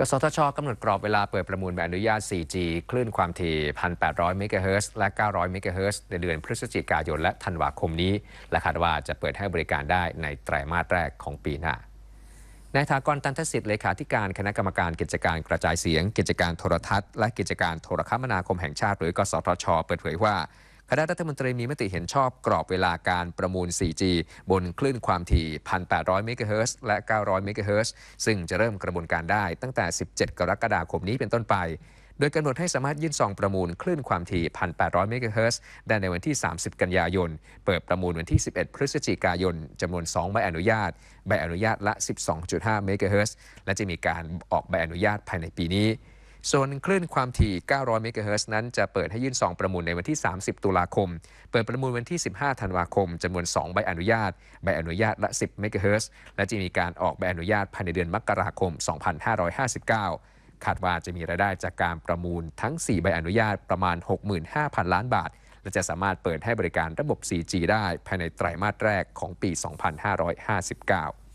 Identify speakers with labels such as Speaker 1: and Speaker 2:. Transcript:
Speaker 1: กสทชกำหนดกรอบเวลาเปิดประมูลใบอนุญาต 4G คลื่นความถี่ 1,800 เมกะเฮิรตซ์และ 900 เมกะเฮิรตซ์ในเดือนพฤศจิกายนและธันวาคมนี้ และคาดว่าจะเปิดให้บริการได้ในไตรมาสแรกของปีหน้านายถากรตันทสิทธิ์เลขาธิการคณะกรรมการกิจการกระจายเสียง กิจการโทรทัศน์ และกิจการโทรคมนาคมแห่งชาติหรือกสทชเปิดเผยว่าคณะรัฐมนตรีมีมติเห็นชอบกรอบเวลาการประมูล 4G บนคลื่นความถี่ 1,800 เมกะเฮิร์และ 900 เมกะเฮิร์ซึ่งจะเริ่มกระบวนการได้ตั้งแต่ 17 กรกฎาคมนี้เป็นต้นไป โดยกำหนดให้สามารถยื่นซองประมูลคลื่นความถี่ 1,800 เมกะเฮิร์ได้ในวันที่ 30 กันยายน เปิดประมูลวันที่ 11 พฤศจิกายน จำนวน2ใบอนุญาต ใบอนุญาตละ 12.5 เมกะเฮิร์และจะมีการออกใบอนุญาตภายในปีนี้ส่วนคลื่นความถี่ 900 เมกะเฮิรตซ์นั้นจะเปิดให้ยื่นซองประมูลในวันที่ 30 ตุลาคม เปิดประมูลวันที่ 15 ธันวาคมจำนวน 2 ใบอนุญาต ใบอนุญาตละ 10 เมกะเฮิรตซ์และจะมีการออกใบอนุญาตภายในเดือนมกราคม 2559 คาดว่า จะมีรายได้จากการประมูลทั้ง 4 ใบอนุญาตประมาณ 65,000 ล้านบาท และจะสามารถเปิดให้บริการระบบ 4G ได้ภายในไตรมาสแรกของปี 2559